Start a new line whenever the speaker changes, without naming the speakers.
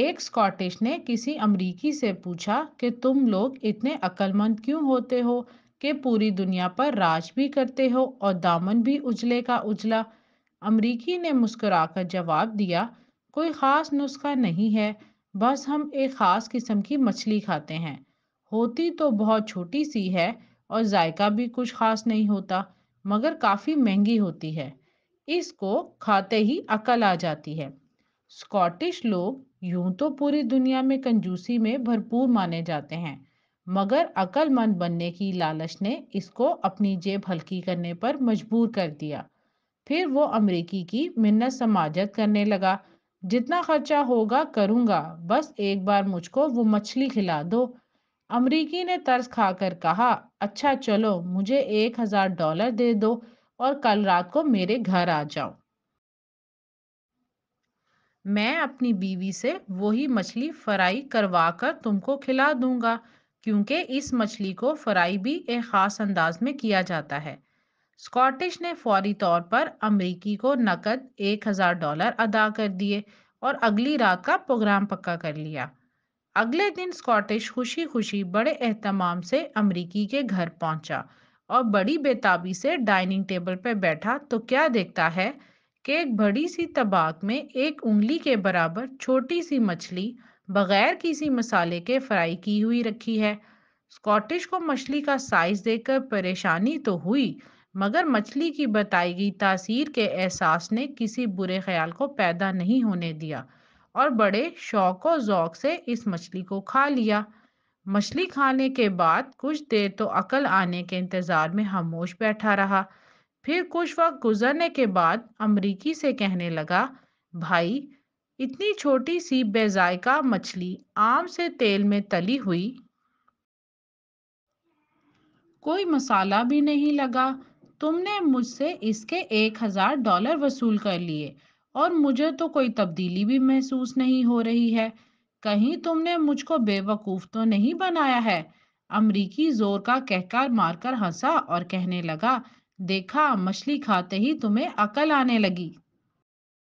एक स्कॉटिश ने किसी अमरीकी से पूछा कि तुम लोग इतने अक्लमंद क्यों होते हो कि पूरी दुनिया पर राज भी करते हो और दामन भी उजले का उजला अमरीकी ने मुस्कुराकर जवाब दिया कोई ख़ास नुस्खा नहीं है बस हम एक ख़ास किस्म की मछली खाते हैं होती तो बहुत छोटी सी है और जायका भी कुछ ख़ास नहीं होता मगर काफ़ी महंगी होती है इसको खाते ही अकल आ जाती है स्कॉटिश लोग यूं तो पूरी दुनिया में कंजूसी में भरपूर माने जाते हैं मगर अक्लमंद बनने की लालच ने इसको अपनी जेब हल्की करने पर मजबूर कर दिया फिर वो अमरीकी की मिन्नत समाजत करने लगा जितना खर्चा होगा करूँगा बस एक बार मुझको वो मछली खिला दो अमरीकी ने तर्स खाकर कहा अच्छा चलो मुझे एक हज़ार डॉलर दे दो और कल रात को मेरे घर आ जाओ मैं अपनी बीवी से वही मछली फ्राई करवा कर तुमको खिला दूंगा क्योंकि इस मछली को फ्राई भी एक ख़ास अंदाज में किया जाता है स्कॉटिश ने फौरी तौर पर अमरीकी को नकद एक हज़ार डॉलर अदा कर दिए और अगली रात का प्रोग्राम पक्का कर लिया अगले दिन स्कॉटिश खुशी खुशी बड़े अहतमाम से अमरीकी के घर पहुंचा और बड़ी बेताबी से डाइनिंग टेबल पर बैठा तो क्या देखता है कि एक बड़ी सी तबाक में एक उंगली के बराबर छोटी सी मछली बगैर किसी मसाले के फ्राई की हुई रखी है स्कॉटिश को मछली का साइज देखकर परेशानी तो हुई मगर मछली की बताई गई तासीर के एहसास ने किसी बुरे ख्याल को पैदा नहीं होने दिया और बड़े शौक और जौक से इस मछली को खा लिया मछली खाने के बाद कुछ देर तो अकल आने के इंतज़ार में खामोश बैठा रहा फिर कुछ वक्त गुजरने के बाद अमरीकी से कहने लगा भाई इतनी छोटी सी बेजायका मछली आम से तेल में तली हुई कोई मसाला भी नहीं लगा तुमने मुझसे इसके एक हज़ार डॉलर वसूल कर लिए और मुझे तो कोई तब्दीली भी महसूस नहीं हो रही है कहीं तुमने मुझको बेवकूफ़ तो नहीं बनाया है अमरीकी जोर का कहकार मारकर हंसा और कहने लगा देखा मछली खाते ही तुम्हें अकल आने लगी